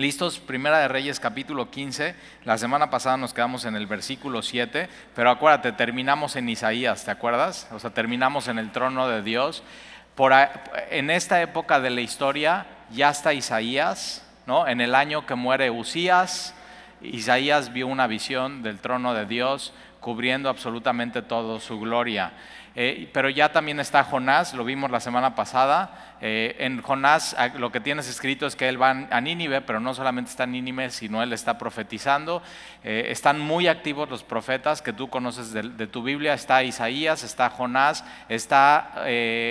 ¿Listos? Primera de Reyes capítulo 15. La semana pasada nos quedamos en el versículo 7, pero acuérdate, terminamos en Isaías, ¿te acuerdas? O sea, terminamos en el trono de Dios. Por, en esta época de la historia ya está Isaías, ¿no? En el año que muere Usías, Isaías vio una visión del trono de Dios cubriendo absolutamente todo su gloria. Eh, pero ya también está Jonás, lo vimos la semana pasada. Eh, en Jonás lo que tienes escrito es que él va a Nínive, pero no solamente está en Nínive, sino él está profetizando. Eh, están muy activos los profetas que tú conoces de, de tu Biblia. Está Isaías, está Jonás, está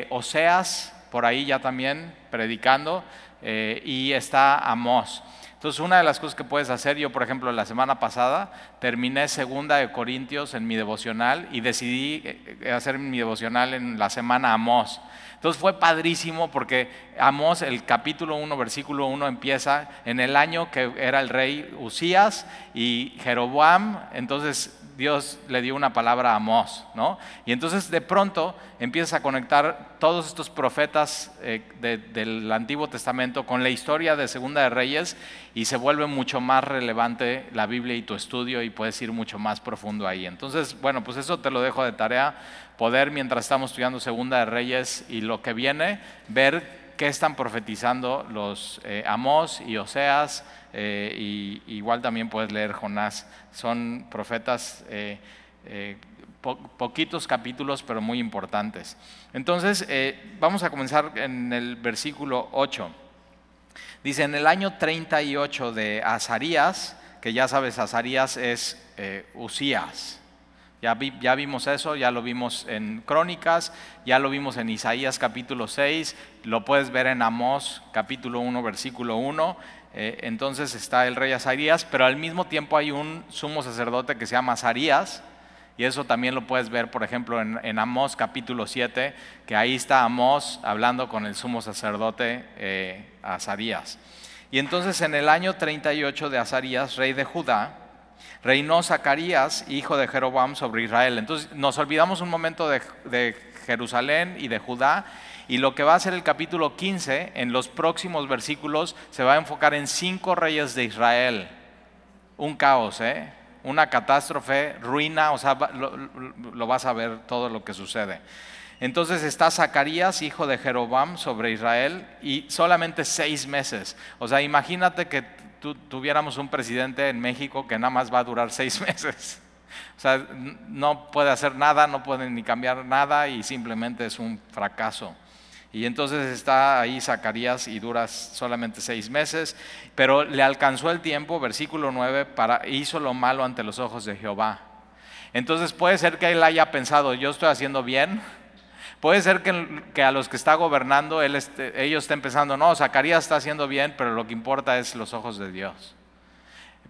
Oseas, por ahí ya también predicando, y está Amós. Entonces, una de las cosas que puedes hacer, yo por ejemplo la semana pasada terminé segunda de Corintios en mi devocional y decidí eh, eh, hacer mi devocional en la semana Amós. Entonces fue padrísimo porque Amós, el capítulo 1, versículo 1 empieza en el año que era el rey Usías y Jeroboam, entonces Dios le dio una palabra a Amós, ¿no? Y entonces de pronto empiezas a conectar todos estos profetas eh, del Antiguo Testamento con la historia de Segunda de Reyes y se vuelve mucho más relevante la Biblia y tu estudio y puedes ir mucho más profundo ahí. Entonces, bueno, pues eso te lo dejo de tarea, poder mientras estamos estudiando Segunda de Reyes y lo que viene, ver qué están profetizando los Amos eh, Amós y Oseas eh, y igual también puedes leer Jonás. Son profetas eh, eh, poquitos capítulos, pero muy importantes. Entonces, vamos a comenzar en el versículo 8. Dice, en el año 38 de Azarías, que ya sabes, Azarías es Usías. Ya, ya, vimos eso, ya lo vimos en Crónicas, ya lo vimos en Isaías capítulo 6, lo puedes ver en Amós capítulo 1 versículo 1 eh, entonces está el rey Azarías, pero al mismo tiempo hay un sumo sacerdote que se llama Azarías, y eso también lo puedes ver, por ejemplo, en, en Amós capítulo 7, que ahí está Amós hablando con el sumo sacerdote eh, Azarías. Y entonces en el año 38 de Azarías, rey de Judá, reinó Zacarías, hijo de Jeroboam, sobre Israel. Entonces nos olvidamos un momento de Jerusalén y de Judá y lo que va a ser el capítulo 15, en los próximos versículos, se va a enfocar en cinco reyes de Israel. Un caos, ¿eh? una catástrofe, ruina, o sea, lo, vas a ver todo lo que sucede. Entonces está Zacarías, hijo de Jerobam, sobre Israel, y solamente seis meses. O sea, imagínate que tuviéramos un presidente en México que nada más va a durar seis meses. O sea, no puede hacer nada, no puede ni cambiar nada y simplemente es un fracaso. Y entonces está ahí Zacarías y dura solamente seis meses, pero le alcanzó el tiempo, versículo 9, para hizo lo malo ante los ojos de Jehová. Entonces puede ser que él haya pensado, yo estoy haciendo bien. Puede ser que, a los que está gobernando, él este, ellos estén pensando, no, Zacarías está haciendo bien, pero lo que importa es los ojos de Dios.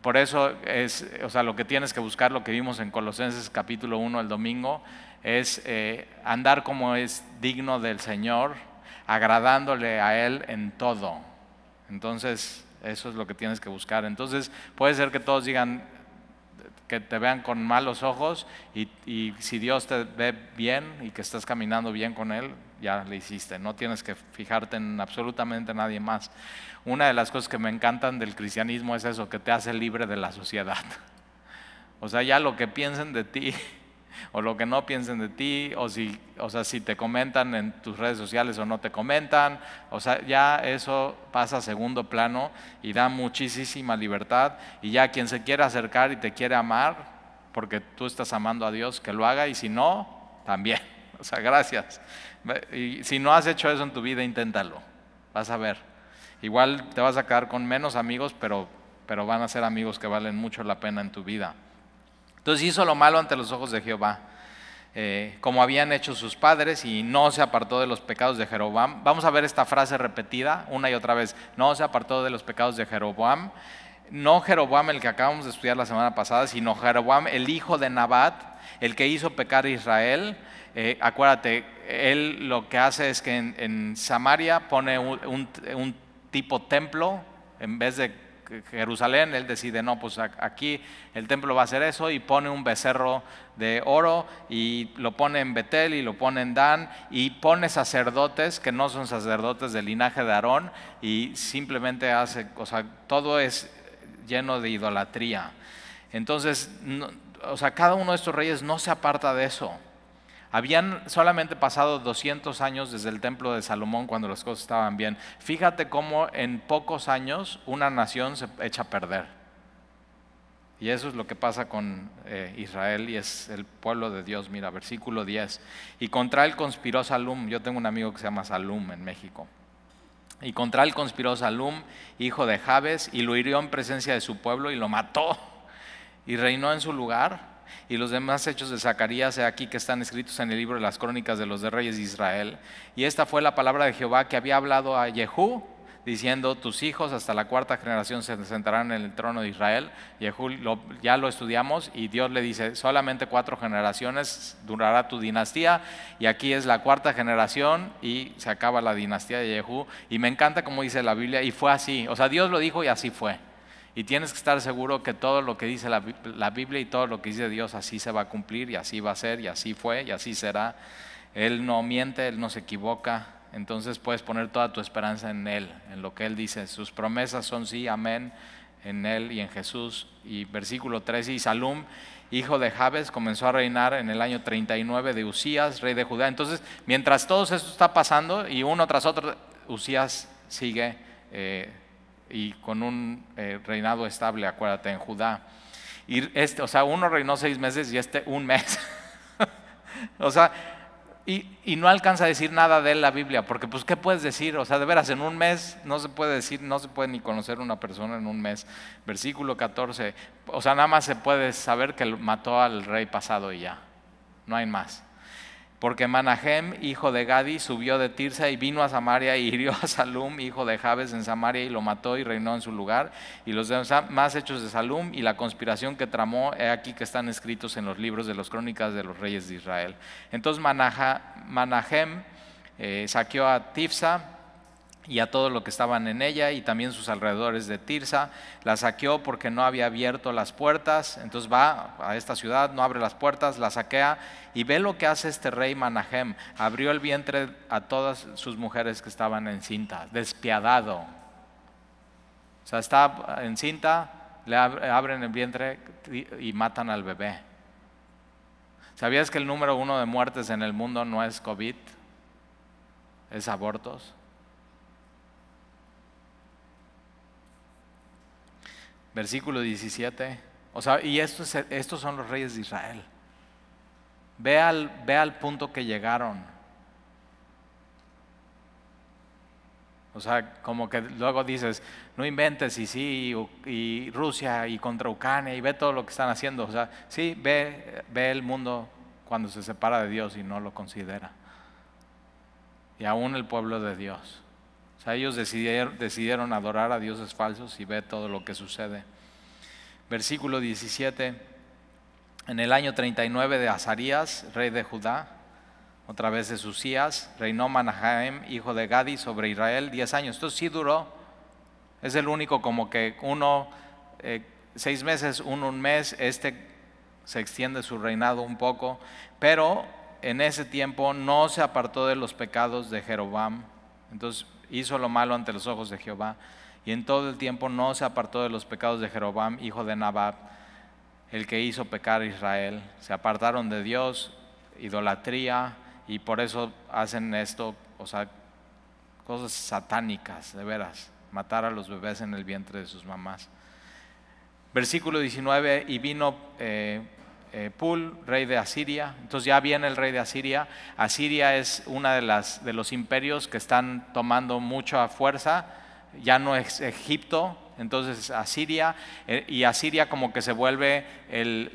Por eso es, o sea, lo que tienes que buscar, lo que vimos en Colosenses capítulo 1 el domingo, es eh, andar como es digno del Señor, agradándole a Él en todo. Entonces, eso es lo que tienes que buscar. Entonces, puede ser que todos digan, que te vean con malos ojos y, si Dios te ve bien y que estás caminando bien con Él, ya le hiciste. No tienes que fijarte en absolutamente nadie más. Una de las cosas que me encantan del cristianismo es eso, que te hace libre de la sociedad. O sea, ya lo que piensen de ti o lo que no piensen de ti, o si, o sea, si te comentan en tus redes sociales o no te comentan. O sea, ya eso pasa a segundo plano y da muchísima libertad. Y ya quien se quiera acercar y te quiere amar, porque tú estás amando a Dios, que lo haga, y si no, también. O sea, gracias. Y si no has hecho eso en tu vida, inténtalo. Vas a ver. Igual te vas a quedar con menos amigos, pero van a ser amigos que valen mucho la pena en tu vida. Entonces hizo lo malo ante los ojos de Jehová, eh, como habían hecho sus padres, y no se apartó de los pecados de Jeroboam. Vamos a ver esta frase repetida una y otra vez. No se apartó de los pecados de Jeroboam. No Jeroboam el que acabamos de estudiar la semana pasada, sino Jeroboam el hijo de Nabat, el que hizo pecar a Israel. Eh, acuérdate, él lo que hace es que en, Samaria pone un tipo templo en vez de Jerusalén, él decide, no, pues aquí el templo va a hacer eso y pone un becerro de oro y lo pone en Betel y lo pone en Dan y pone sacerdotes que no son sacerdotes del linaje de Aarón y simplemente hace, o sea, todo es lleno de idolatría. Entonces, o sea, cada uno de estos reyes no se aparta de eso. Habían solamente pasado 200 años desde el templo de Salomón cuando las cosas estaban bien. Fíjate cómo en pocos años una nación se echa a perder. Y eso es lo que pasa con eh, Israel y es el pueblo de Dios. Mira, versículo 10. Y contra él conspiró Salum. Yo tengo un amigo que se llama Salum en México. Y contra él conspiró Salum, hijo de Jabes, y lo hirió en presencia de su pueblo y lo mató. Y reinó en su lugar y los demás hechos de Zacarías, aquí que están escritos en el libro de las crónicas de los reyes de Israel. Y esta fue la palabra de Jehová que había hablado a Jehú, diciendo, tus hijos hasta la cuarta generación se sentarán en el trono de Israel. Jehú ya lo estudiamos y Dios le dice, solamente cuatro generaciones durará tu dinastía y aquí es la cuarta generación y se acaba la dinastía de Jehú. Y me encanta como dice la Biblia, y fue así, o sea, Dios lo dijo y así fue. Y tienes que estar seguro que todo lo que dice la, Biblia y todo lo que dice Dios así se va a cumplir y así va a ser y así fue y así será. Él no miente, Él no se equivoca. Entonces puedes poner toda tu esperanza en Él, en lo que Él dice. Sus promesas son sí, amén, en Él y en Jesús. Y versículo 13, y Salum, hijo de Jabes, comenzó a reinar en el año 39 de Usías, rey de Judá. Entonces, mientras todo esto está pasando y uno tras otro, Usías sigue. Eh, y con un eh, reinado estable, acuérdate, en Judá. Y este, o sea, uno reinó seis meses y este un mes. o sea, y, y, no alcanza a decir nada de él la Biblia, porque pues, ¿qué puedes decir? O sea, de veras, en un mes no se puede decir, no se puede ni conocer una persona en un mes. Versículo 14, o sea, nada más se puede saber que mató al rey pasado y ya, no hay más. Porque Manahem, hijo de Gadi, subió de Tirsa y vino a Samaria y hirió a Salum, hijo de Jabes, en Samaria y lo mató y reinó en su lugar. Y los demás hechos de Salum y la conspiración que tramó, he aquí que están escritos en los libros de las crónicas de los reyes de Israel. Entonces Manahem eh, saqueó a Tifsa, y a todo lo que estaban en ella y también sus alrededores de Tirsa. La saqueó porque no había abierto las puertas. Entonces va a esta ciudad, no abre las puertas, la saquea y ve lo que hace este rey Manahem. Abrió el vientre a todas sus mujeres que estaban en cinta, despiadado. O sea, está en cinta, le abren el vientre y matan al bebé. ¿Sabías que el número uno de muertes en el mundo no es COVID? Es abortos. versículo 17. O sea, y estos, estos son los reyes de Israel. Ve al, ve al punto que llegaron. O sea, como que luego dices, no inventes y sí, y, Rusia y contra Ucrania y ve todo lo que están haciendo. O sea, sí, ve, ve el mundo cuando se separa de Dios y no lo considera. Y aún el pueblo de Dios. O sea, ellos decidieron, adorar a dioses falsos y ve todo lo que sucede. Versículo 17. En el año 39 de Azarías, rey de Judá, otra vez de Susías, reinó Manahem, hijo de Gadi, sobre Israel 10 años. Esto sí duró. Es el único como que uno, eh, seis meses, uno un mes, este se extiende su reinado un poco, pero en ese tiempo no se apartó de los pecados de Jeroboam. Entonces hizo lo malo ante los ojos de Jehová, y en todo el tiempo no se apartó de los pecados de Jeroboam, hijo de Nabat, el que hizo pecar a Israel. Se apartaron de Dios, idolatría, y por eso hacen esto, o sea, cosas satánicas, de veras, matar a los bebés en el vientre de sus mamás. Versículo 19, y vino eh, eh, Pul, rey de Asiria. Entonces ya viene el rey de Asiria. Asiria es uno de, las, de los imperios que están tomando mucha fuerza. Ya no es Egipto, entonces Asiria, eh, y Asiria como que se vuelve el,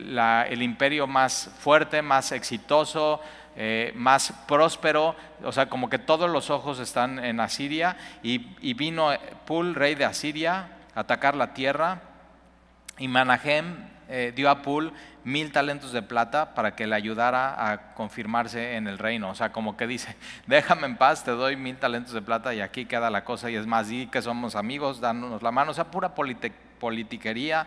imperio más fuerte, más exitoso, eh, más próspero, o sea, como que todos los ojos están en Asiria, y, vino Pul, rey de Asiria, a atacar la tierra, y Manahem dio a Pul mil talentos de plata para que le ayudara a confirmarse en el reino. O sea, como que dice, déjame en paz, te doy mil talentos de plata y aquí queda la cosa. Y es más, di que somos amigos, dándonos la mano. O sea, pura politiquería.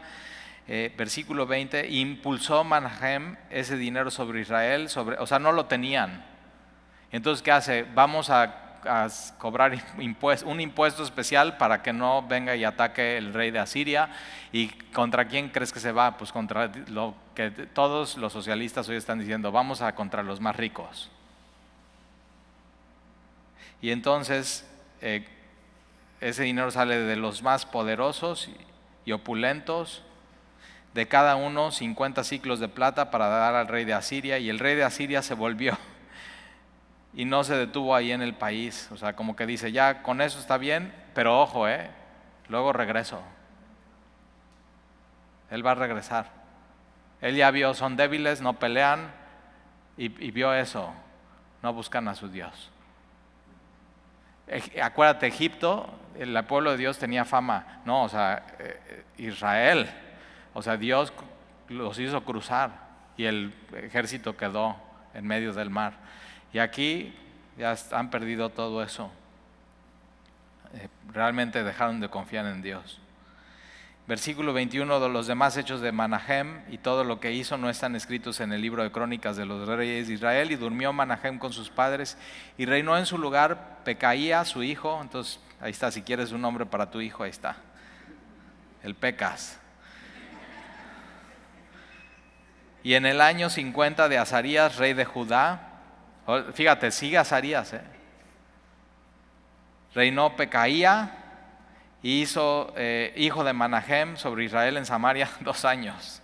Eh, versículo 20, impulsó Manahem ese dinero sobre Israel, sobre, o sea, no lo tenían. Entonces, ¿qué hace? Vamos a cobrar un impuesto especial para que no venga y ataque el rey de Asiria. ¿Y contra quién crees que se va? Pues contra lo que todos los socialistas hoy están diciendo, vamos a contra los más ricos. Y entonces eh, ese dinero sale de los más poderosos y opulentos, de cada uno 50 ciclos de plata para dar al rey de Asiria, y el rey de Asiria se volvió y no se detuvo ahí en el país. O sea, como que dice, ya con eso está bien, pero ojo, ¿eh? luego regreso. Él va a regresar. Él ya vio, son débiles, no pelean, y, vio eso, no buscan a su Dios. acuérdate, Egipto, el pueblo de Dios tenía fama, no, o sea, eh, eh, Israel, o sea, Dios los hizo cruzar y el ejército quedó en medio del mar. Y aquí ya han perdido todo eso. Eh, realmente dejaron de confiar en Dios. Versículo 21 de los demás hechos de Manahem y todo lo que hizo no están escritos en el libro de crónicas de los reyes de Israel. Y durmió Manahem con sus padres y reinó en su lugar Pecaía, su hijo. Entonces, ahí está, si quieres un nombre para tu hijo, ahí está. El Pecas. Y en el año 50 de Azarías, rey de Judá, fíjate, sigue Azarías, ¿eh? reinó Pecaía hizo eh, hijo de Manahem sobre Israel en Samaria dos años.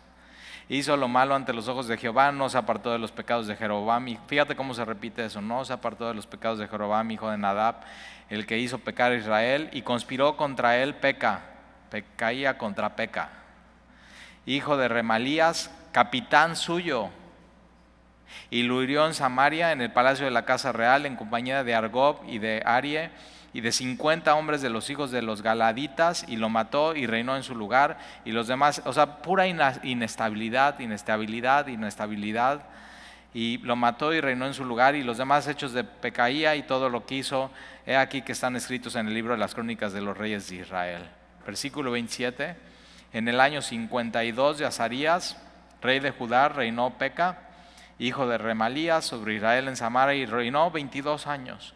Hizo lo malo ante los ojos de Jehová, no se apartó de los pecados de Jeroboam. fíjate cómo se repite eso, no se apartó de los pecados de Jeroboam, hijo de Nadab, el que hizo pecar a Israel y conspiró contra él peca, pecaía contra peca. Hijo de Remalías, capitán suyo, y lo hirió en Samaria, en el palacio de la casa real, en compañía de Argob y de Arie, y de 50 hombres de los hijos de los Galaditas y lo mató y reinó en su lugar y los demás, o sea, pura inestabilidad, inestabilidad, inestabilidad y lo mató y reinó en su lugar y los demás hechos de Pecaía y todo lo que hizo, he aquí que están escritos en el libro de las crónicas de los reyes de Israel. Versículo 27, en el año 52 de Azarías, rey de Judá, reinó Peca, hijo de Remalías, sobre Israel en Samaria, y reinó 22 años.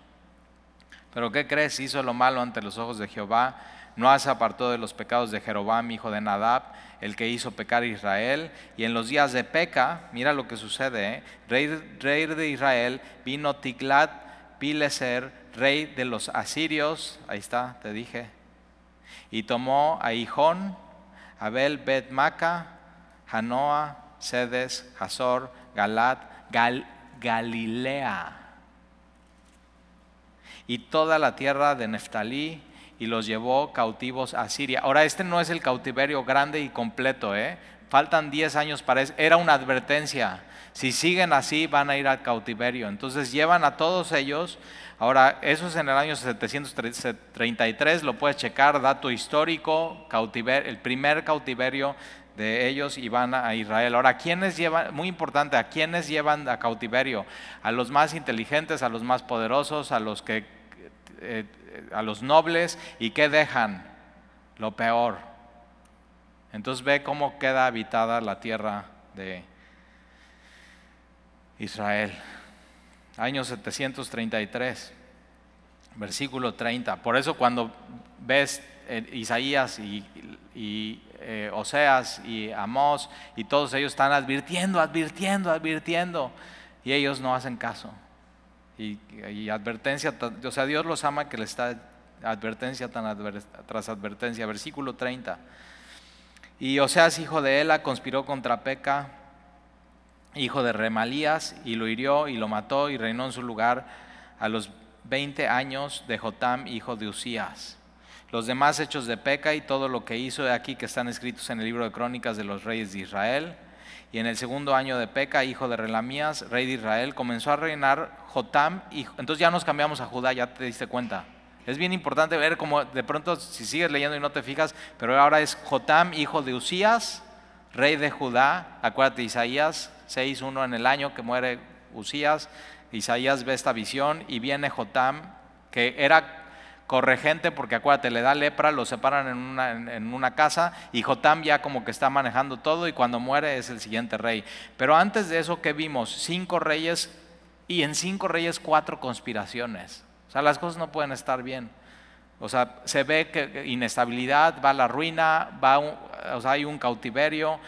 Pero ¿qué crees? Hizo lo malo ante los ojos de Jehová. No se apartó de los pecados de Jeroboam, hijo de Nadab, el que hizo pecar a Israel. Y en los días de Peca, mira lo que sucede, ¿eh? rey, de Israel, vino Tiglat Pileser, rey de los asirios, ahí está, te dije, y tomó a Hijón, Abel, Betmaca, Hanoa, Sedes, Hazor, Galat, Galilea y toda la tierra de Neftalí y los llevó cautivos a Siria. Ahora, este no es el cautiverio grande y completo, ¿eh? faltan 10 años para eso. Era una advertencia. Si siguen así, van a ir al cautiverio. Entonces llevan a todos ellos. Ahora, eso es en el año 733, lo puedes checar, dato histórico, el primer cautiverio de ellos y van a Israel. Ahora, ¿quiénes llevan? Muy importante, ¿a quiénes llevan a cautiverio? A los más inteligentes, a los más poderosos, a los que eh, a los nobles y que dejan? Lo peor. Entonces ve cómo queda habitada la tierra de Israel. Año 733, versículo 30. Por eso cuando ves eh, Isaías y, eh, Oseas y Amós y todos ellos están advirtiendo, advirtiendo, advirtiendo y ellos no hacen caso y, advertencia, o sea, Dios los ama que le está advertencia tras advertencia, versículo 30. Y Oseas, hijo de Ela, conspiró contra Peca, hijo de Remalías, y lo hirió y lo mató y reinó en su lugar a los 20 años de Jotam, hijo de Usías. Los demás hechos de Peca y todo lo que hizo, de aquí que están escritos en el libro de Crónicas de los Reyes de Israel. Y en el segundo año de Peca, hijo de Relamías, rey de Israel, comenzó a reinar Jotam. Y, entonces ya nos cambiamos a Judá, ya te diste cuenta. Es bien importante ver cómo de pronto, si sigues leyendo y no te fijas, pero ahora es Jotam, hijo de Usías, rey de Judá. Acuérdate, Isaías 6.1 en el año que muere Usías. Isaías ve esta visión y viene Jotam, que era corregente, porque acuérdate, le da lepra, lo separan en una, en, una, casa y Jotam ya como que está manejando todo y cuando muere es el siguiente rey. Pero antes de eso, ¿qué vimos? Cinco reyes y en cinco reyes cuatro conspiraciones. O sea, las cosas no pueden estar bien. O sea, se ve que inestabilidad, va a la ruina, va hay un cautiverio.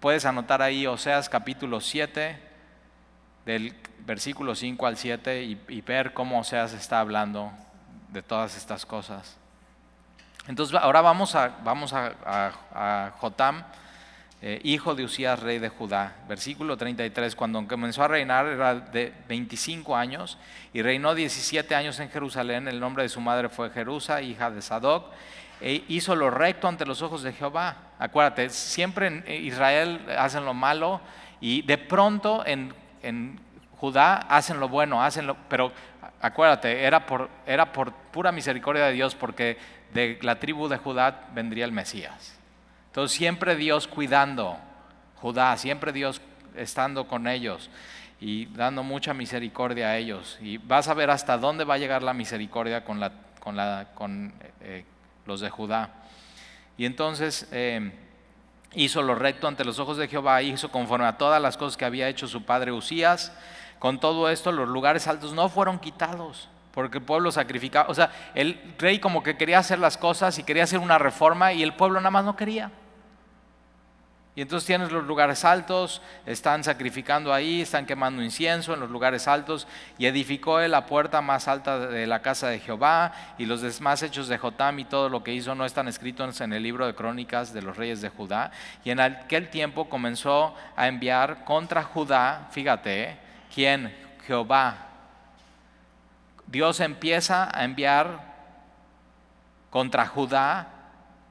Puedes anotar ahí Oseas capítulo 7, del versículo 5 al 7, y, y ver cómo Oseas está hablando de todas estas cosas. Entonces ahora vamos a, vamos a, Jotam, eh, hijo de Usías, rey de Judá. Versículo 33, cuando comenzó a reinar era de 25 años y reinó 17 años en Jerusalén. El nombre de su madre fue Jerusa, hija de Sadoc. E hizo lo recto ante los ojos de Jehová. Acuérdate, siempre en Israel hacen lo malo y de pronto en, en Judá hacen lo bueno, hacen lo, pero acuérdate, era por, era por pura misericordia de Dios porque de la tribu de Judá vendría el Mesías. Entonces siempre Dios cuidando Judá, siempre Dios estando con ellos y dando mucha misericordia a ellos. Y vas a ver hasta dónde va a llegar la misericordia con, la, con, la, con eh, los de Judá. Y entonces eh, hizo lo recto ante los ojos de Jehová, hizo conforme a todas las cosas que había hecho su padre Usías, con todo esto los lugares altos no fueron quitados, porque el pueblo sacrificaba, o sea, el rey como que quería hacer las cosas y quería hacer una reforma y el pueblo nada más no quería. Y entonces tienes los lugares altos, están sacrificando ahí, están quemando incienso en los lugares altos, y edificó él la puerta más alta de la casa de Jehová, y los demás hechos de Jotam y todo lo que hizo no están escritos en el libro de crónicas de los reyes de Judá. Y en aquel tiempo comenzó a enviar contra Judá, fíjate, ¿Quién? Jehová. Dios empieza a enviar contra Judá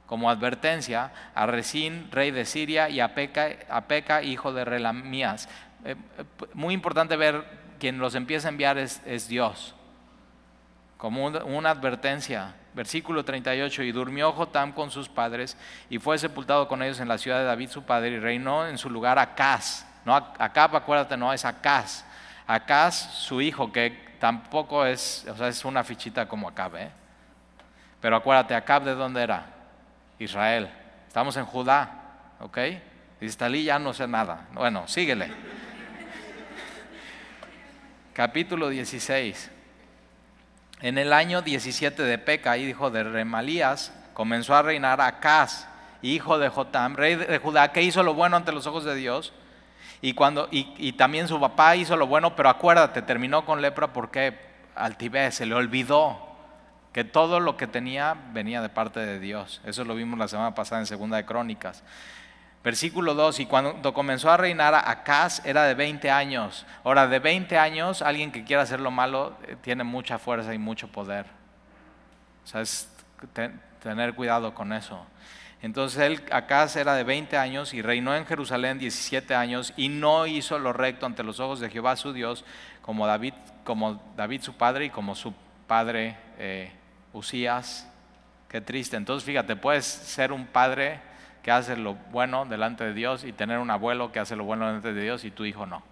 como advertencia a Resín, rey de Siria, y a Peca, hijo de Relamías. Eh, eh, muy importante ver quien los empieza a enviar es, Dios, como una advertencia. Versículo 38, y durmió Jotam con sus padres y fue sepultado con ellos en la ciudad de David su padre y reinó en su lugar Acaz. No, Capa. acuérdate, no es Acaz. Acaz, su hijo, que tampoco es, o sea, es una fichita como Acab, ¿eh? Pero acuérdate, Acab de dónde era? Israel. Estamos en Judá, ¿ok? Y ya no sé nada. Bueno, síguele. Capítulo 16. En el año 17 de Peca, hijo de Remalías, comenzó a reinar Acaz, hijo de Jotam, rey de Judá, que hizo lo bueno ante los ojos de Dios y, cuando, y, también su papá hizo lo bueno, pero acuérdate, terminó con lepra porque altivez, se le olvidó que todo lo que tenía venía de parte de Dios. Eso lo vimos la semana pasada en Segunda de Crónicas. Versículo 2, y cuando comenzó a reinar Acaz era de 20 años. Ahora, de 20 años, alguien que quiera hacer lo malo eh, tiene mucha fuerza y mucho poder. O sea, es tener cuidado con eso. Entonces él, acá era de 20 años y reinó en Jerusalén 17 años y no hizo lo recto ante los ojos de Jehová su Dios, como David, como David su padre y como su padre eh, Usías. Qué triste. Entonces fíjate, puedes ser un padre que hace lo bueno delante de Dios y tener un abuelo que hace lo bueno delante de Dios y tu hijo no.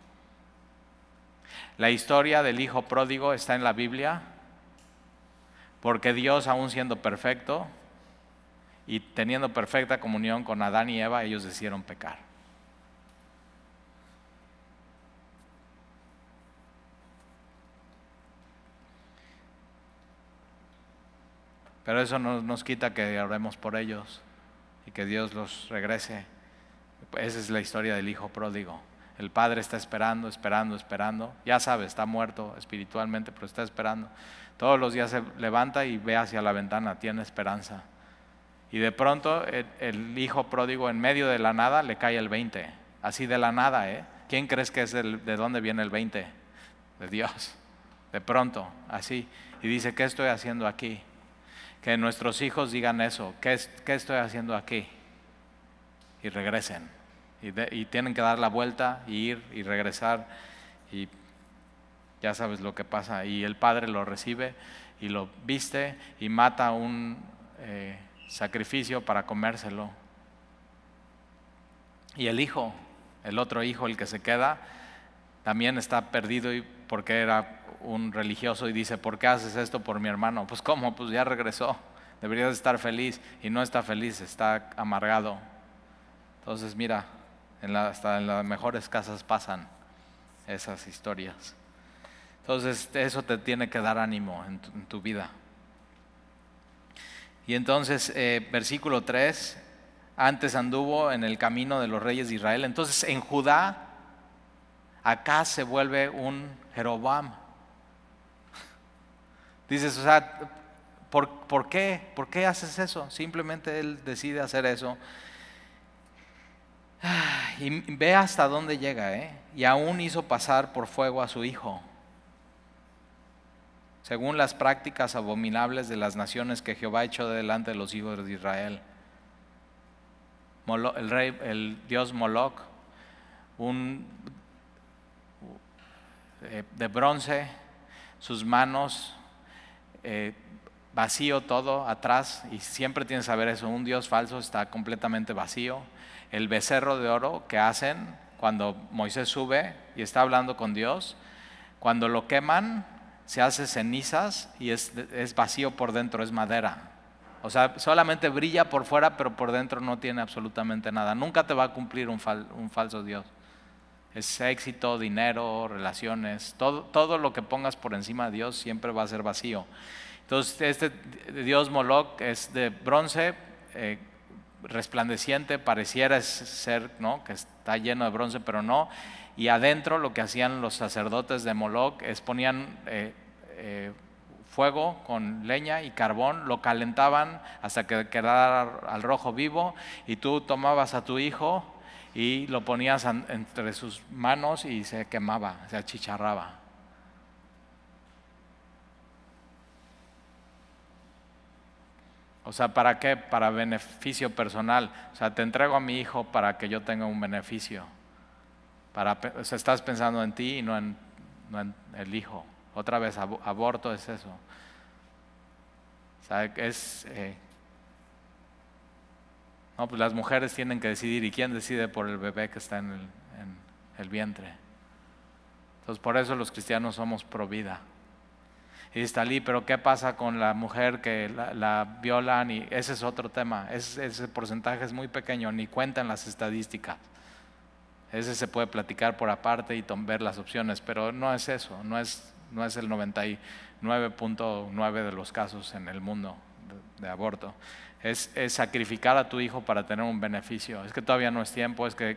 La historia del hijo pródigo está en la Biblia, porque Dios, aún siendo perfecto, y teniendo perfecta comunión con Adán y Eva, ellos decidieron pecar. Pero eso no nos quita que oremos por ellos y que Dios los regrese. Esa es la historia del hijo pródigo. El padre está esperando, esperando, esperando. Ya sabe, está muerto espiritualmente, pero está esperando. Todos los días se levanta y ve hacia la ventana, tiene esperanza. Y de pronto el, hijo pródigo en medio de la nada le cae el 20. Así de la nada, ¿eh? ¿Quién crees que es de dónde viene el 20? De Dios. De pronto, así. Y dice, ¿qué estoy haciendo aquí? Que nuestros hijos digan eso, ¿qué, estoy haciendo aquí? Y regresen. Y, tienen que dar la vuelta, y ir y regresar. Y ya sabes lo que pasa. Y el padre lo recibe y lo viste y mata un... Eh, sacrificio para comérselo. Y el hijo, el otro hijo, el que se queda, también está perdido y porque era un religioso y dice, ¿por qué haces esto por mi hermano? Pues cómo, pues ya regresó, deberías estar feliz y no está feliz, está amargado. Entonces mira, en hasta en las mejores casas pasan esas historias. Entonces eso te tiene que dar ánimo en tu vida. Y entonces, eh, versículo 3, antes anduvo en el camino de los reyes de Israel. Entonces, en Judá, acá se vuelve un Jeroboam. Dices, o sea, ¿por, ¿por qué? ¿Por qué haces eso? Simplemente él decide hacer eso. Y ve hasta dónde llega, ¿eh? Y aún hizo pasar por fuego a su hijo según las prácticas abominables de las naciones que Jehová echó delante de los hijos de Israel. el, el dios Moloch, un, eh, de bronce, sus manos, eh, vacío todo atrás, y siempre tienes que saber eso, un dios falso está completamente vacío. El becerro de oro que hacen cuando Moisés sube y está hablando con Dios, cuando lo queman, se hace cenizas y es, vacío por dentro, es madera. O sea, solamente brilla por fuera, pero por dentro no tiene absolutamente nada. Nunca te va a cumplir un, falso Dios. Es éxito, dinero, relaciones, todo, todo lo que pongas por encima de Dios siempre va a ser vacío. Entonces, este Dios Moloch es de bronce, eh, resplandeciente, pareciera ser ¿no? que está lleno de bronce, pero no y adentro lo que hacían los sacerdotes de Moloch es ponían eh, eh, fuego con leña y carbón, lo calentaban hasta que quedara al rojo vivo y tú tomabas a tu hijo y lo ponías entre sus manos y se quemaba, se achicharraba. O sea, ¿para qué? Para beneficio personal. O sea, te entrego a mi hijo para que yo tenga un beneficio. Para, o estás pensando en ti y no en, el hijo. Otra vez, aborto es eso. Eh, no, pues las mujeres tienen que decidir y quién decide por el bebé que está en el, vientre. Entonces por eso los cristianos somos pro vida. Y está allí, pero ¿qué pasa con la mujer que la, violan? Y ese es otro tema. ese porcentaje es muy pequeño, ni cuentan las estadísticas. Ese se puede platicar por aparte y ver las opciones, pero no es eso, no es, no es el 99.9 de los casos en el mundo de, aborto. Es, sacrificar a tu hijo para tener un beneficio. Es que todavía no es tiempo, es que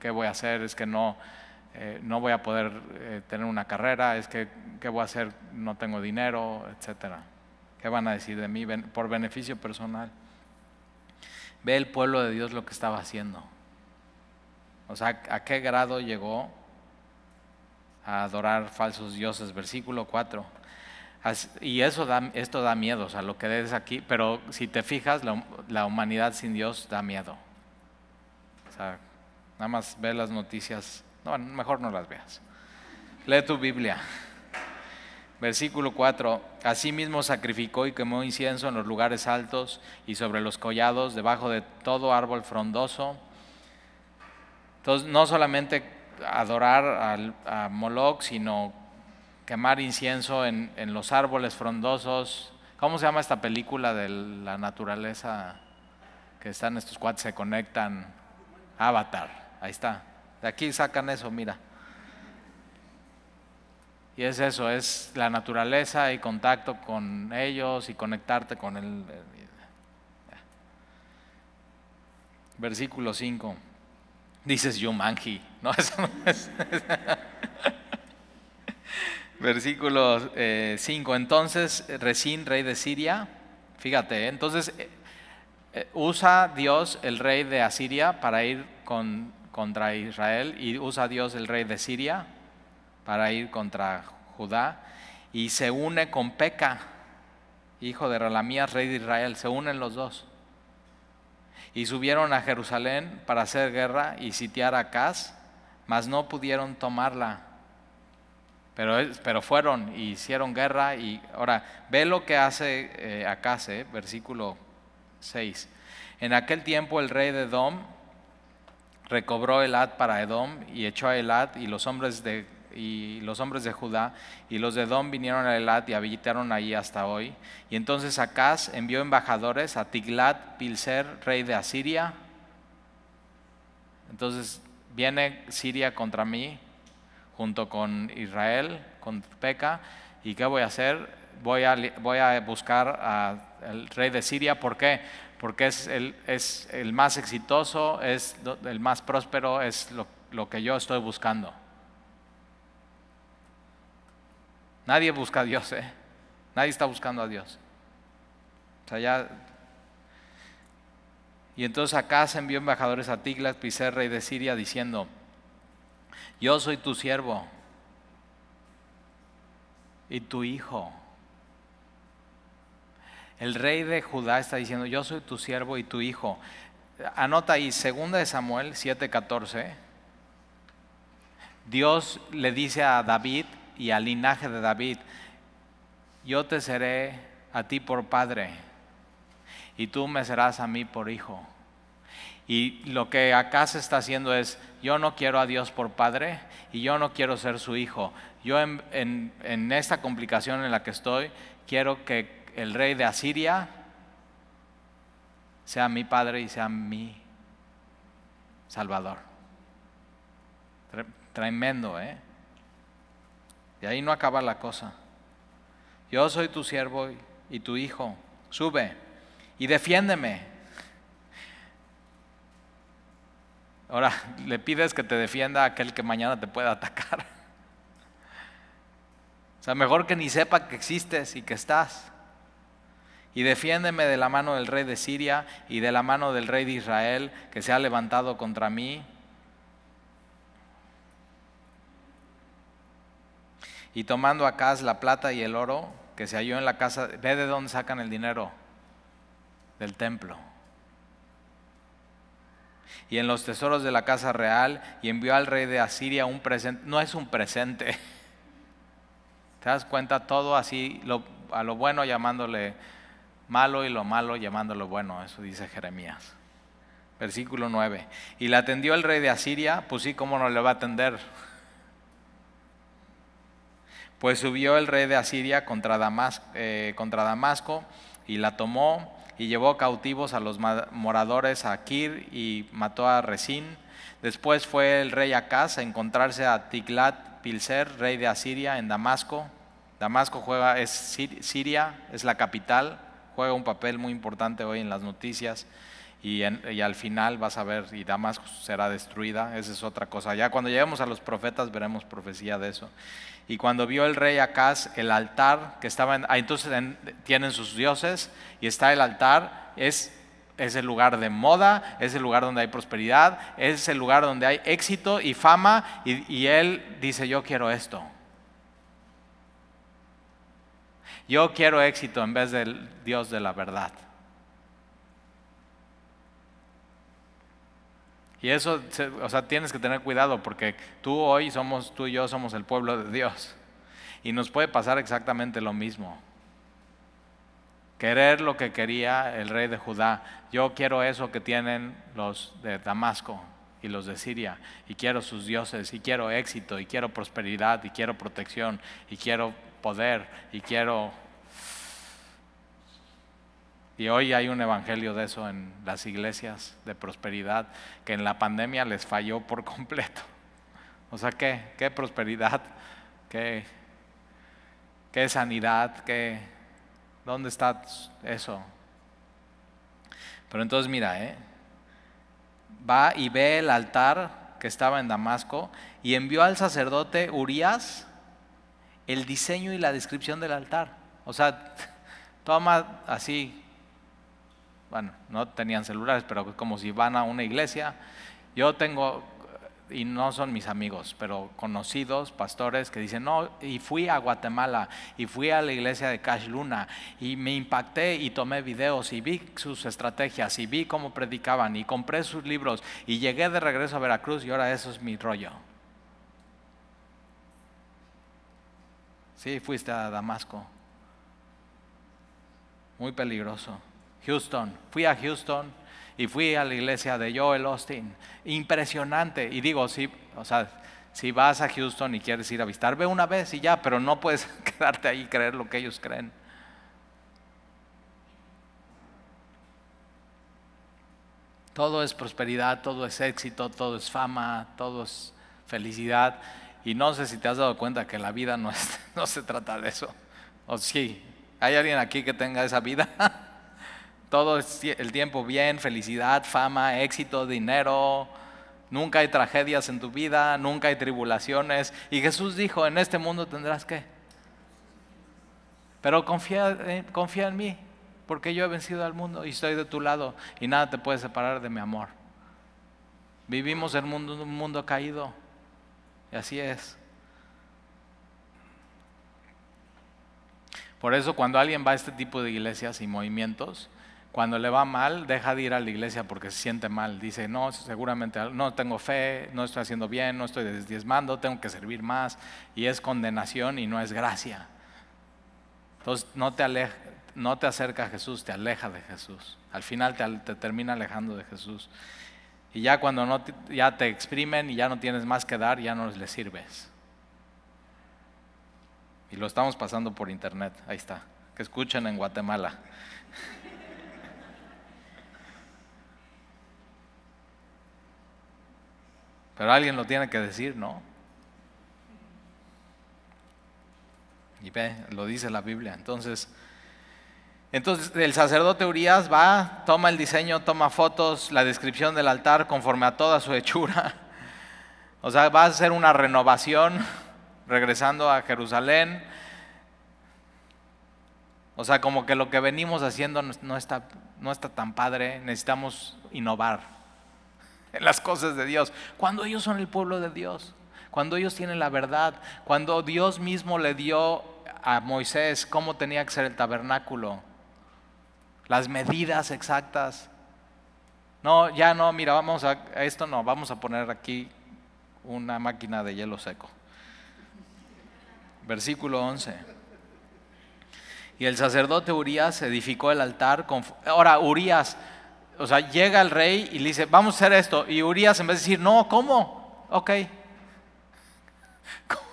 qué voy a hacer, es que no, eh, voy a poder eh, tener una carrera, es que qué voy a hacer, no tengo dinero, etcétera. ¿Qué van a decir de mí por beneficio personal? Ve el pueblo de Dios lo que estaba haciendo. O sea, ¿a qué grado llegó a adorar falsos dioses? Versículo 4. Y eso da, esto da miedo, o sea, lo que des aquí, pero si te fijas, la, humanidad sin Dios da miedo. O sea, nada más ve las noticias, no, mejor no las veas. Lee tu Biblia. Versículo 4. Asimismo sacrificó y quemó incienso en los lugares altos y sobre los collados, debajo de todo árbol frondoso entonces, no solamente adorar al, a Moloch, sino quemar incienso en, los árboles frondosos. ¿Cómo se llama esta película de la naturaleza que están estos cuates, se conectan? Avatar, ahí está. De aquí sacan eso, mira. Y es eso, es la naturaleza y contacto con ellos y conectarte con él Versículo 5 dices Yumanji. No, eso no es. Versículo 5. Eh, entonces, Resín, rey de Siria, fíjate, ¿eh? entonces eh, usa Dios el rey de Asiria para ir con, contra Israel y usa Dios el rey de Siria para ir contra Judá y se une con Peca, hijo de Ralamías, rey de Israel, se unen los dos y subieron a Jerusalén para hacer guerra y sitiar a Acaz, mas no pudieron tomarla. Pero, pero fueron y e hicieron guerra y ahora ve lo que hace eh, Acaz, eh, versículo 6. En aquel tiempo el rey de Edom recobró Elad para Edom y echó a Elad y los hombres de y los hombres de Judá y los de Don vinieron a Elat y habitaron allí hasta hoy. Y entonces Acaz envió embajadores a Tiglat Pilser, rey de Asiria. Entonces viene Siria contra mí, junto con Israel, con Peca. ¿Y qué voy a hacer? Voy a, voy a buscar al rey de Siria. ¿Por qué? Porque es el, es el más exitoso, es el más próspero, es lo que yo estoy buscando. Nadie busca a Dios, ¿eh? Nadie está buscando a Dios. O sea, ya... Y entonces acá se envió embajadores a Tiglas, Piser, rey de Siria, diciendo, yo soy tu siervo y tu hijo. El rey de Judá está diciendo, yo soy tu siervo y tu hijo. Anota ahí, segunda de Samuel 7:14. Dios le dice a David, y al linaje de David, yo te seré a ti por padre y tú me serás a mí por hijo. Y lo que acá se está haciendo es, yo no quiero a Dios por padre y yo no quiero ser su hijo. Yo en, en esta complicación en la que estoy, quiero que el rey de Asiria sea mi padre y sea mi salvador. Tremendo, ¿eh? Y ahí no acaba la cosa. Yo soy tu siervo y tu hijo. Sube y defiéndeme. Ahora, le pides que te defienda aquel que mañana te pueda atacar. O sea, mejor que ni sepa que existes y que estás. Y defiéndeme de la mano del rey de Siria y de la mano del rey de Israel que se ha levantado contra mí Y tomando acá la plata y el oro que se halló en la casa, ve de dónde sacan el dinero, del templo. Y en los tesoros de la casa real y envió al rey de Asiria un presente, no es un presente. ¿Te das cuenta? Todo así, a lo bueno llamándole malo y lo malo llamándolo bueno, eso dice Jeremías. Versículo 9. Y la atendió el rey de Asiria, pues sí, ¿cómo no le va a atender? Pues subió el rey de Asiria eh, contra, Damasco y la tomó y llevó cautivos a los moradores a Kir y mató a Resín. Después fue el rey casa a encontrarse a Tiglat Pilser, rey de Asiria, en Damasco. Damasco juega, es Siria, es la capital, juega un papel muy importante hoy en las noticias. Y, y, al final vas a ver, y Damasco será destruida, esa es otra cosa. Ya cuando lleguemos a los profetas veremos profecía de eso. Y cuando vio el rey Acaz el altar que estaba, ah, en, entonces tienen sus dioses y está el altar, es, es el lugar de moda, es el lugar donde hay prosperidad, es el lugar donde hay éxito y fama y él dice yo quiero esto. Yo quiero éxito en vez del Dios de la verdad. Y eso, o sea, tienes que tener cuidado porque tú hoy somos, tú y yo somos el pueblo de Dios. Y nos puede pasar exactamente lo mismo. Querer lo que quería el rey de Judá. Yo quiero eso que tienen los de Damasco y los de Siria. Y quiero sus dioses, y quiero éxito, y quiero prosperidad, y quiero protección, y quiero poder, y quiero y hoy hay un evangelio de eso en las iglesias de prosperidad que en la pandemia les falló por completo. O sea, qué, qué prosperidad, qué, qué sanidad, qué, ¿dónde está eso? Pero entonces mira, ¿eh? va y ve el altar que estaba en Damasco y envió al sacerdote Urias el diseño y la descripción del altar. O sea, toma así bueno, no tenían celulares, pero como si van a una iglesia. Yo tengo, y no son mis amigos, pero conocidos, pastores, que dicen, no, y fui a Guatemala, y fui a la iglesia de Cash Luna, y me impacté y tomé videos, y vi sus estrategias, y vi cómo predicaban, y compré sus libros, y llegué de regreso a Veracruz, y ahora eso es mi rollo. Sí, fuiste a Damasco. Muy peligroso. Houston, fui a Houston y fui a la iglesia de Joel Austin. Impresionante. Y digo, o sea, si vas a Houston y quieres ir a visitar, ve una vez y ya, pero no puedes quedarte ahí y creer lo que ellos creen. Todo es prosperidad, todo es éxito, todo es fama, todo es felicidad. Y no sé si te has dado cuenta que la vida no, no se trata de eso. O sí, ¿hay alguien aquí que tenga esa vida? todo el tiempo bien, felicidad, fama, éxito, dinero. Nunca hay tragedias en tu vida, nunca hay tribulaciones. Y Jesús dijo, en este mundo tendrás que. Pero eh, confía, en mí, porque yo he vencido al mundo y estoy de tu lado y nada te puede separar de mi amor. Vivimos en un mundo caído y así es. Por eso cuando alguien va a este tipo de iglesias y movimientos, cuando le va mal, deja de ir a la iglesia porque se siente mal. Dice, no, seguramente no tengo fe, no estoy haciendo bien, no estoy diezmando, tengo que servir más. Y es condenación y no es gracia. Entonces, no te, aleja, no te acerca a Jesús, te aleja de Jesús. Al final te, termina alejando de Jesús. Y ya cuando no ya te exprimen y ya no tienes más que dar, ya no les sirves. Y lo estamos pasando por internet, ahí está. Que escuchen en Guatemala. Pero alguien lo tiene que decir, ¿no? Y ve, lo dice la Biblia. Entonces, entonces el sacerdote Urias va, toma el diseño, toma fotos, la descripción del altar conforme a toda su hechura. O sea, va a hacer una renovación regresando a Jerusalén. O sea, como que lo que venimos haciendo no está, no está tan padre, necesitamos innovar en las cosas de Dios, cuando ellos son el pueblo de Dios, cuando ellos tienen la verdad, cuando Dios mismo le dio a Moisés cómo tenía que ser el tabernáculo, las medidas exactas. No, ya no, mira, vamos a, esto no, vamos a poner aquí una máquina de hielo seco. Versículo 11. Y el sacerdote Urias edificó el altar. Con... Ahora, Urias o sea, llega el rey y le dice, vamos a hacer esto. Y Urias en vez de decir, no, ¿cómo? Ok. ¿Cómo?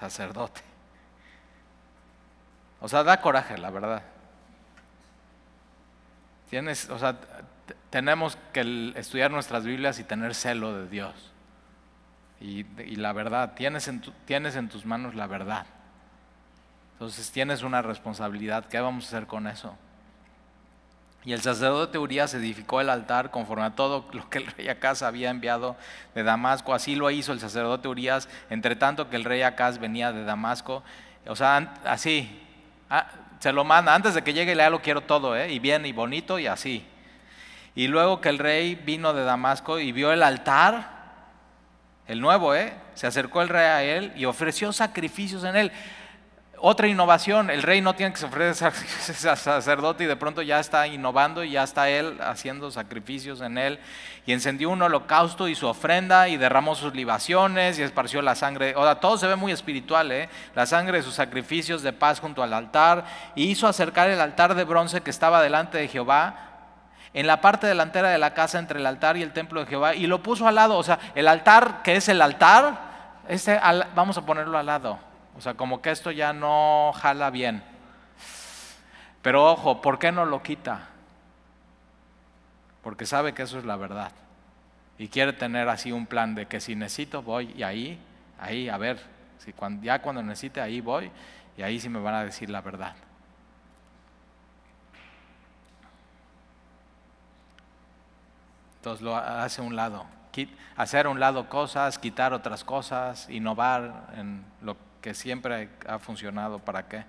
Sacerdote. O sea, da coraje, la verdad. Tienes, o sea, tenemos que estudiar nuestras Biblias y tener celo de Dios. Y, la verdad, tienes en, tienes en tus manos la verdad. Entonces tienes una responsabilidad, ¿qué vamos a hacer con eso? Y el sacerdote Urias edificó el altar conforme a todo lo que el rey Acaz había enviado de Damasco. Así lo hizo el sacerdote Urias, entre tanto que el rey Acaz venía de Damasco. O sea, así, ah, se lo manda, antes de que llegue ya lo quiero todo, ¿eh? y bien y bonito y así. Y luego que el rey vino de Damasco y vio el altar, el nuevo, ¿eh? se acercó el rey a él y ofreció sacrificios en él. Otra innovación, el rey no tiene que ofrecer sacerdote y de pronto ya está innovando y ya está él haciendo sacrificios en él. Y encendió un holocausto y su ofrenda y derramó sus libaciones y esparció la sangre. sea, todo se ve muy espiritual, ¿eh? la sangre de sus sacrificios de paz junto al altar. Y hizo acercar el altar de bronce que estaba delante de Jehová en la parte delantera de la casa entre el altar y el templo de Jehová y lo puso al lado. O sea, el altar que es el altar, este, vamos a ponerlo al lado o sea, como que esto ya no jala bien. Pero ojo, ¿por qué no lo quita? Porque sabe que eso es la verdad. Y quiere tener así un plan de que si necesito voy y ahí, ahí, a ver, si cuando, ya cuando necesite ahí voy y ahí sí me van a decir la verdad. Entonces lo hace un lado. Hacer un lado cosas, quitar otras cosas, innovar en lo que que siempre ha funcionado para qué.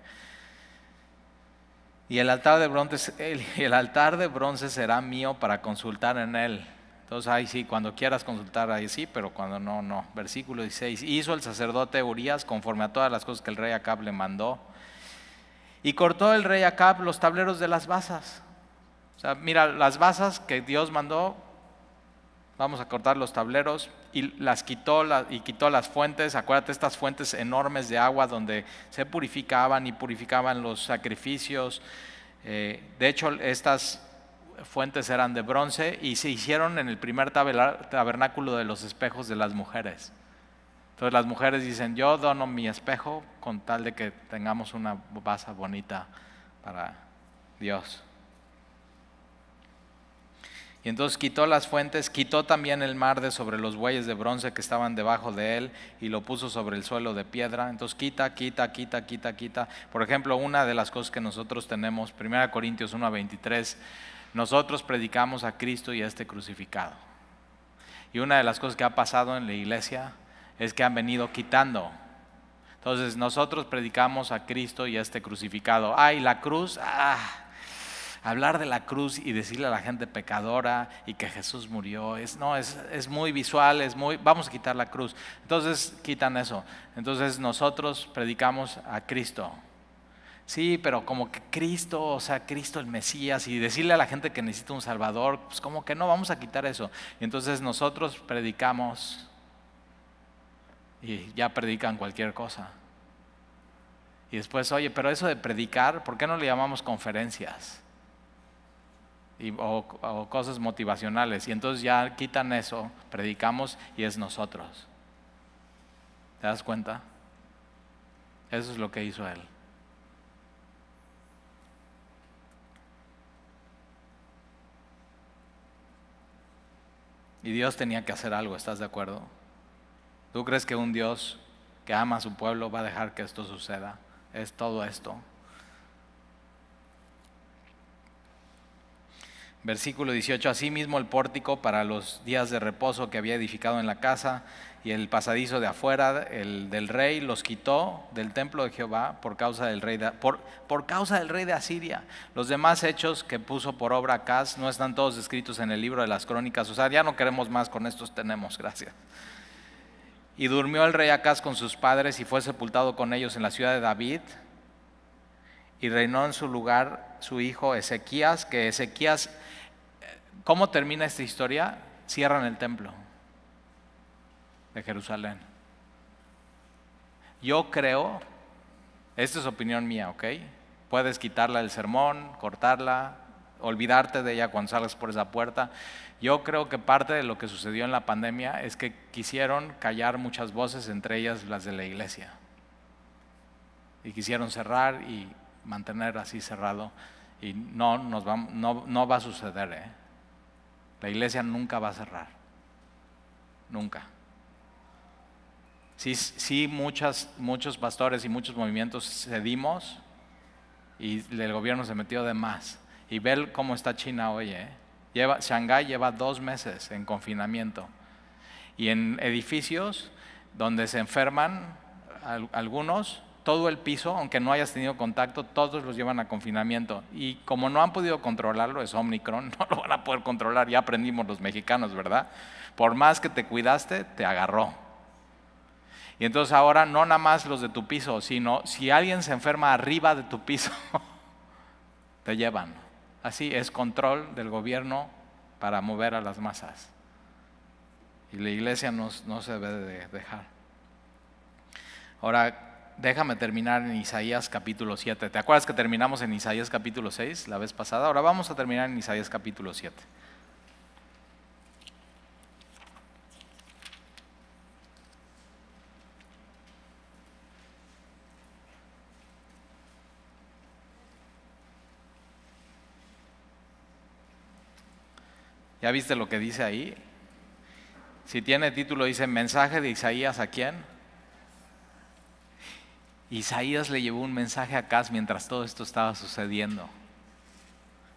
Y el altar de bronce, el, altar de bronce será mío para consultar en él. Entonces, ahí sí, cuando quieras consultar, ahí sí, pero cuando no, no. Versículo 16. Hizo el sacerdote Urias conforme a todas las cosas que el rey Acab le mandó. Y cortó el rey Acab los tableros de las basas. O sea, mira, las basas que Dios mandó, vamos a cortar los tableros, y las quitó y quitó las fuentes, acuérdate estas fuentes enormes de agua donde se purificaban y purificaban los sacrificios. Eh, de hecho, estas fuentes eran de bronce y se hicieron en el primer tabernáculo de los espejos de las mujeres. Entonces las mujeres dicen, yo dono mi espejo con tal de que tengamos una baza bonita para Dios. Y entonces quitó las fuentes, quitó también el mar de sobre los bueyes de bronce que estaban debajo de él y lo puso sobre el suelo de piedra. Entonces quita, quita, quita, quita, quita. Por ejemplo, una de las cosas que nosotros tenemos, 1 Corintios 1 a 23, nosotros predicamos a Cristo y a este crucificado. Y una de las cosas que ha pasado en la iglesia es que han venido quitando. Entonces nosotros predicamos a Cristo y a este crucificado. Ay, la cruz, ah, hablar de la cruz y decirle a la gente pecadora y que Jesús murió, es, no, es, muy visual, es muy, vamos a quitar la cruz. Entonces quitan eso. Entonces nosotros predicamos a Cristo. Sí, pero como que Cristo, o sea, Cristo el Mesías, y decirle a la gente que necesita un Salvador, pues como que no, vamos a quitar eso. Y entonces nosotros predicamos y ya predican cualquier cosa. Y después, oye, pero eso de predicar, ¿por qué no le llamamos conferencias? o, o cosas motivacionales. Y entonces ya quitan eso, predicamos y es nosotros. ¿Te das cuenta? Eso es lo que hizo él. Y Dios tenía que hacer algo, ¿estás de acuerdo? ¿Tú crees que un Dios que ama a su pueblo va a dejar que esto suceda? Es todo esto. Versículo 18, asimismo el pórtico para los días de reposo que había edificado en la casa y el pasadizo de afuera el del rey los quitó del templo de Jehová por causa del rey de, por causa del rey de Asiria. Los demás hechos que puso por obra Acaz no están todos escritos en el libro de las crónicas. O sea, ya no queremos más, con estos tenemos, gracias. Y durmió el rey Acaz con sus padres y fue sepultado con ellos en la ciudad de David, y reinó en su lugar su hijo Ezequías, que Ezequías, eh, ¿cómo termina esta historia? Cierran el templo de Jerusalén. Yo creo, esta es opinión mía, ¿ok? Puedes quitarla del sermón, cortarla, olvidarte de ella cuando salgas por esa puerta. Yo creo que parte de lo que sucedió en la pandemia es que quisieron callar muchas voces, entre ellas las de la iglesia. Y quisieron cerrar y mantener así cerrado y no, nos va, no, va a suceder. ¿eh? La iglesia nunca va a cerrar, nunca. Sí, muchas, muchos pastores y muchos movimientos cedimos y el gobierno se metió de más. Y ver cómo está China hoy. ¿eh? Lleva, Shanghái lleva dos meses en confinamiento. Y en edificios donde se enferman algunos, todo el piso, aunque no hayas tenido contacto, todos los llevan a confinamiento. Y como no han podido controlarlo, es Omicron, no lo van a poder controlar, ya aprendimos los mexicanos, ¿verdad? Por más que te cuidaste, te agarró. Y entonces ahora no nada más los de tu piso, sino si alguien se enferma arriba de tu piso, te llevan. Así es control del gobierno para mover a las masas. Y la iglesia no, se debe dejar. Ahora, déjame terminar en Isaías capítulo 7. ¿Te acuerdas que terminamos en Isaías capítulo 6 la vez pasada? Ahora vamos a terminar en Isaías capítulo 7. ¿Ya viste lo que dice ahí? Si tiene título, dice mensaje de Isaías a quién? Isaías le llevó un mensaje a Acaz mientras todo esto estaba sucediendo.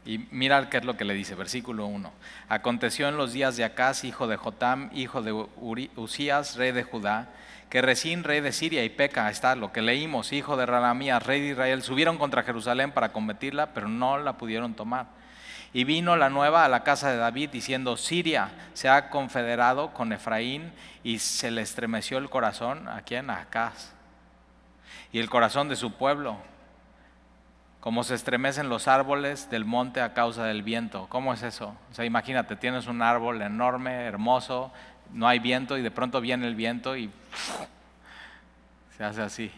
Y mira qué es lo que le dice, versículo 1. Aconteció en los días de Acaz, hijo de Jotam, hijo de Usías, rey de Judá, que recién rey de Siria, y Peca, está lo que leímos, hijo de Ralamías, rey de Israel, subieron contra Jerusalén para combatirla, pero no la pudieron tomar. Y vino la nueva a la casa de David diciendo, Siria se ha confederado con Efraín, y se le estremeció el corazón, ¿a quién? A Acaz y el corazón de su pueblo, como se estremecen los árboles del monte a causa del viento. ¿Cómo es eso? O sea, imagínate, tienes un árbol enorme, hermoso, no hay viento y de pronto viene el viento y se hace así.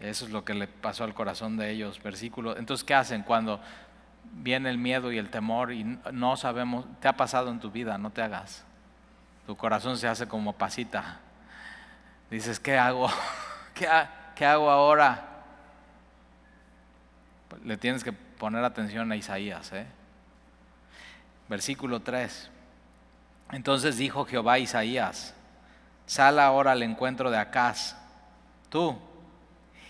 Eso es lo que le pasó al corazón de ellos. Versículo. Entonces, ¿qué hacen cuando viene el miedo y el temor y no sabemos? Te ha pasado en tu vida, no te hagas. Tu corazón se hace como pasita. Dices, ¿qué hago? ¿Qué, hago ahora? Pues, le tienes que poner atención a Isaías. ¿eh? Versículo 3. Entonces dijo Jehová a Isaías, sal ahora al encuentro de Acaz, tú,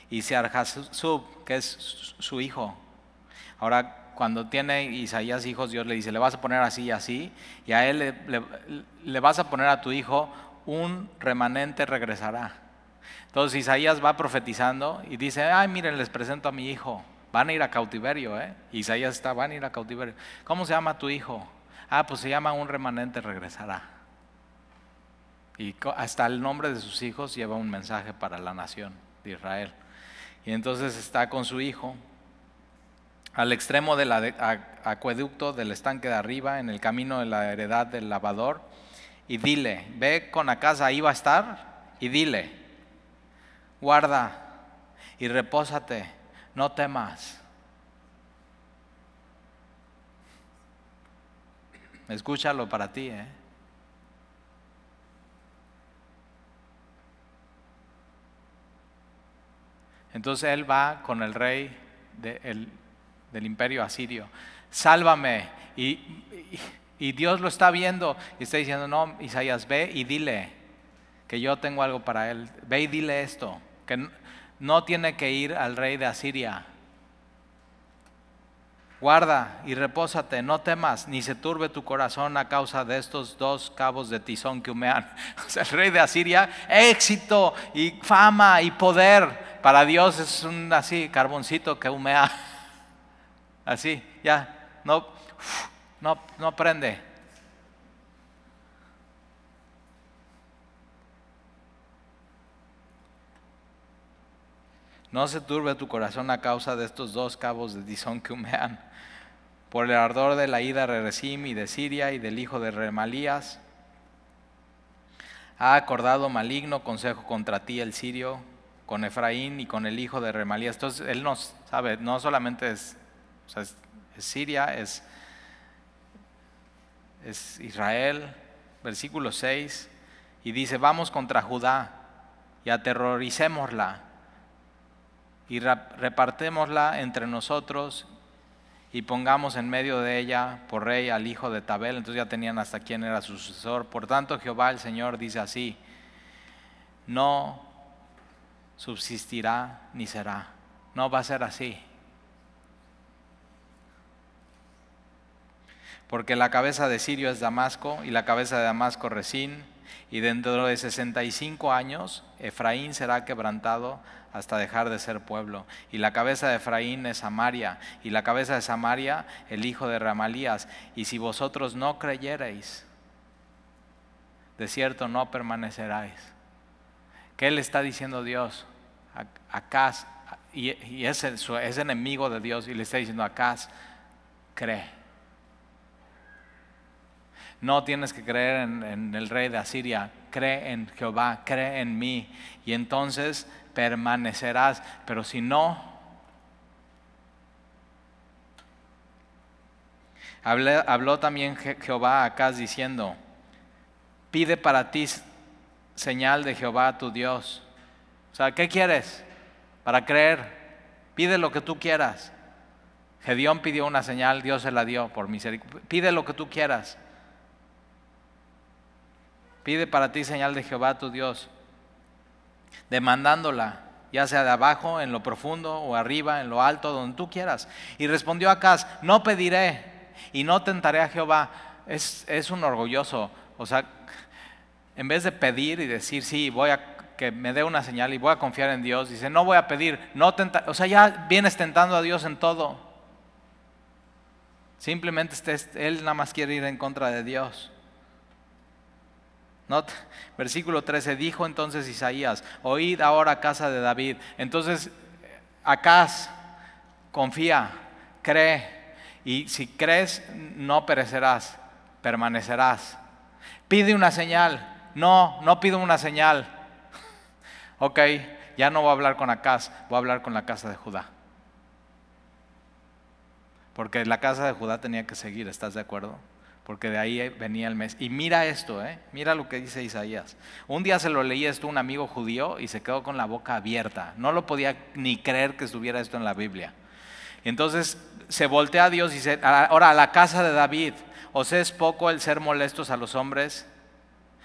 y Searjasub, que es su hijo. Ahora, cuando tiene Isaías hijos, Dios le dice, le vas a poner así y así, y a él le vas a poner a tu hijo un remanente regresará. Entonces Isaías va profetizando y dice, ay, miren, les presento a mi hijo. Van a ir a cautiverio, ¿eh? Isaías está, van a ir a cautiverio. ¿Cómo se llama tu hijo? Ah, pues se llama un remanente regresará. Y hasta el nombre de sus hijos lleva un mensaje para la nación de Israel. Y entonces está con su hijo al extremo del acueducto del estanque de arriba, en el camino de la heredad del lavador y dile, ve con la casa, ahí va a estar y dile, guarda y repósate, no temas. Escúchalo para ti, ¿eh? Entonces él va con el rey del imperio asirio. Sálvame. y y Dios lo está viendo y está diciendo, no, Isaías, ve y dile que yo tengo algo para él. Ve y dile esto, que no tiene que ir al rey de Asiria. Guarda y repósate, no temas, ni se turbe tu corazón a causa de estos dos cabos de tizón que humean. O sea, el rey de Asiria, éxito y fama y poder. Para Dios es un así, carboncito que humea. Así, ya, no no, no prende. No se turbe tu corazón a causa de estos dos cabos de disón que humean, por el ardor de la ida de Resim y de Siria y del hijo de Remalías. Ha acordado maligno consejo contra ti el sirio, con Efraín y con el hijo de Remalías. Entonces él no sabe, no solamente es, es Siria, es es Israel, versículo 6, y dice, vamos contra Judá y aterroricémosla y repartémosla entre nosotros y pongamos en medio de ella por rey al hijo de Tabel. Entonces ya tenían hasta quién era su sucesor. Por tanto, Jehová el Señor dice así, no subsistirá ni será, no va a ser así. porque la cabeza de Sirio es Damasco y la cabeza de Damasco Resín, y dentro de 65 años Efraín será quebrantado hasta dejar de ser pueblo, y la cabeza de Efraín es Samaria, y la cabeza de Samaria el hijo de Ramalías, y si vosotros no creyereis, de cierto no permaneceráis. ¿Qué le está diciendo Dios? a y, y es, enemigo de Dios, y le está diciendo, acas cree no tienes que creer en, el rey de Asiria, cree en Jehová, cree en mí, y entonces permanecerás. Pero si no, habló también Jehová acá diciendo, pide para ti señal de Jehová tu Dios. O sea, ¿qué quieres para creer? Pide lo que tú quieras. Gedeón pidió una señal, Dios se la dio por misericordia. Pide lo que tú quieras. Pide para ti señal de Jehová tu Dios, demandándola, ya sea de abajo, en lo profundo, o arriba, en lo alto, donde tú quieras. Y respondió Acas: no pediré y no tentaré a Jehová. Es, es un orgulloso, o sea, en vez de pedir y decir, sí, voy a que me dé una señal y voy a confiar en Dios, dice, no voy a pedir, no tentar, o sea, ya vienes tentando a Dios en todo. Simplemente Él nada más quiere ir en contra de Dios. Versículo 13, dijo entonces Isaías, oíd ahora casa de David. Entonces, Acaz, confía, cree, y si crees, no perecerás, permanecerás. Pide una señal, no, no pido una señal. ok, ya no voy a hablar con Acaz, voy a hablar con la casa de Judá. Porque la casa de Judá tenía que seguir, ¿estás de acuerdo? porque de ahí venía el mes. Y mira esto, ¿eh? mira lo que dice Isaías. Un día se lo leí esto a un amigo judío y se quedó con la boca abierta. No lo podía ni creer que estuviera esto en la Biblia. Entonces se voltea a Dios y dice, ahora a la casa de David, os es poco el ser molestos a los hombres,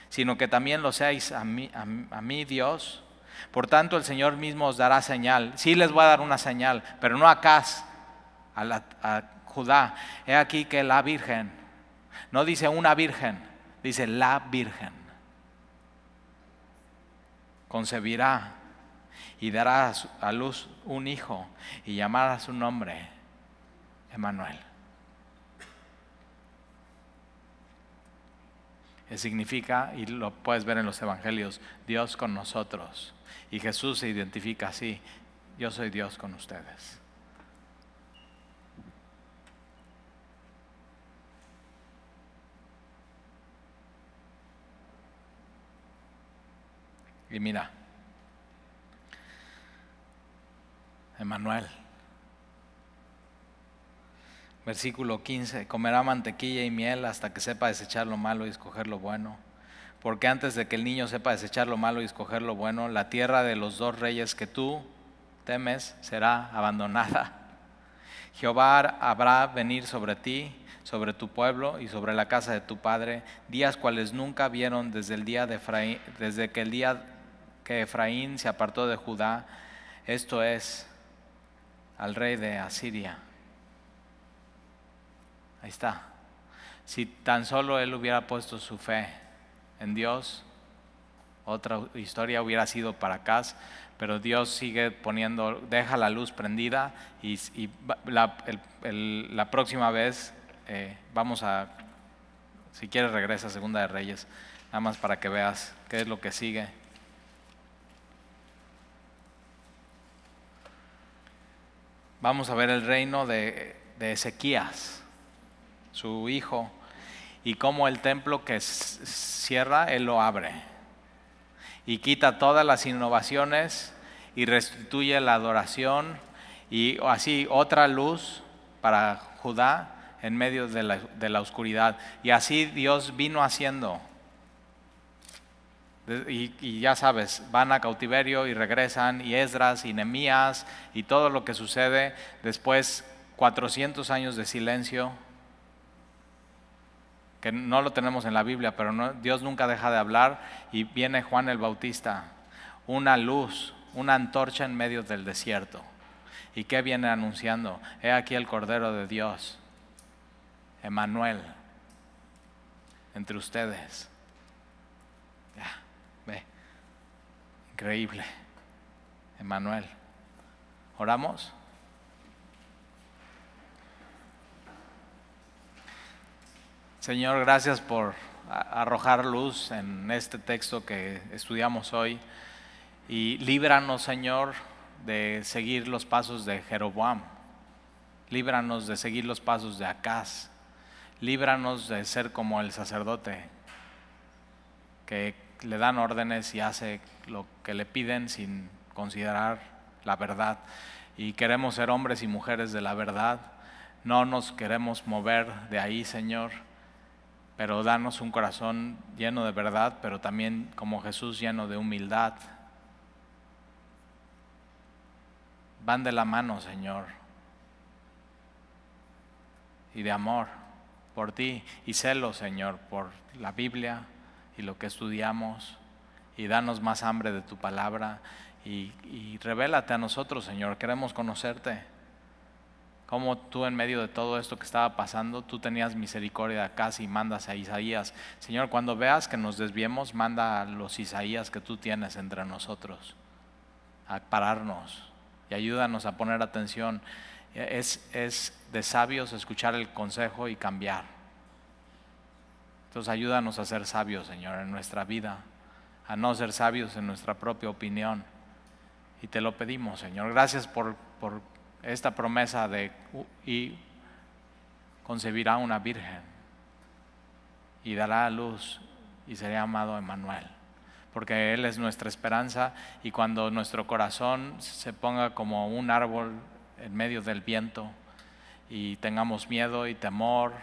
sino que también lo seáis a mí, a, Dios. Por tanto, el Señor mismo os dará señal. Sí les voy a dar una señal, pero no a Cas, a Judá. He aquí que la Virgen no dice una virgen, dice la virgen. Concebirá y dará a luz un hijo y llamará su nombre Emanuel. significa, y lo puedes ver en los evangelios, Dios con nosotros. Y Jesús se identifica así, yo soy Dios con ustedes. Y mira, Emanuel, versículo 15, comerá mantequilla y miel hasta que sepa desechar lo malo y escoger lo bueno. Porque antes de que el niño sepa desechar lo malo y escoger lo bueno, la tierra de los dos reyes que tú temes será abandonada. Jehová habrá venir sobre ti, sobre tu pueblo y sobre la casa de tu padre, días cuales nunca vieron desde el día de Efraín, desde que el día que Efraín se apartó de Judá, esto es, al rey de Asiria. Ahí está. Si tan solo él hubiera puesto su fe en Dios, otra historia hubiera sido para acá, pero Dios sigue poniendo, deja la luz prendida y, la, próxima vez eh, vamos a, si quieres regresa a Segunda de Reyes, nada más para que veas qué es lo que sigue. vamos a ver el reino de, Ezequías, su hijo, y cómo el templo que cierra, él lo abre y quita todas las innovaciones y restituye la adoración y así otra luz para Judá en medio de la oscuridad. Y así Dios vino haciendo y, ya sabes, van a cautiverio y regresan, y Esdras y Nemías y todo lo que sucede. Después, 400 años de silencio, que no lo tenemos en la Biblia, pero Dios nunca deja de hablar. Y viene Juan el Bautista, una luz, una antorcha en medio del desierto. ¿Y qué viene anunciando? He aquí el Cordero de Dios, Emanuel, entre ustedes. Increíble. Emanuel. ¿Oramos? Señor, gracias por arrojar luz en este texto que estudiamos hoy y líbranos, Señor, de seguir los pasos de Jeroboam. Líbranos de seguir los pasos de Acaz. Líbranos de ser como el sacerdote que le dan órdenes y hace lo que le piden sin considerar la verdad. Y queremos ser hombres y mujeres de la verdad. No nos queremos mover de ahí, Señor, pero danos un corazón lleno de verdad, pero también como Jesús lleno de humildad. Van de la mano, Señor, y de amor por ti, y celo, Señor, por la Biblia, y lo que estudiamos y danos más hambre de tu palabra y, revélate a nosotros, Señor. Queremos conocerte. Como tú en medio de todo esto que estaba pasando, tú tenías misericordia casi y mandas a Isaías. Señor, cuando veas que nos desviemos, manda a los Isaías que tú tienes entre nosotros a pararnos y ayúdanos a poner atención. Es, es de sabios escuchar el consejo y cambiar. Entonces ayúdanos a ser sabios, Señor, en nuestra vida, a no ser sabios en nuestra propia opinión. Y te lo pedimos, Señor. Gracias por, esta promesa de y concebirá una virgen y dará a luz y será amado Emanuel. Porque Él es nuestra esperanza y cuando nuestro corazón se ponga como un árbol en medio del viento y tengamos miedo y temor,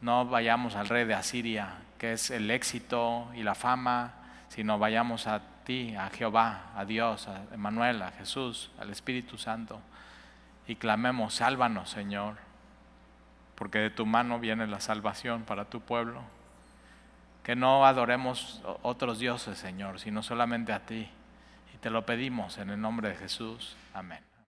no vayamos al rey de Asiria, que es el éxito y la fama, sino vayamos a ti, a Jehová, a Dios, a Emanuel, a Jesús, al Espíritu Santo, y clamemos, sálvanos, Señor, porque de tu mano viene la salvación para tu pueblo. Que no adoremos otros dioses, Señor, sino solamente a ti. Y te lo pedimos en el nombre de Jesús. Amén.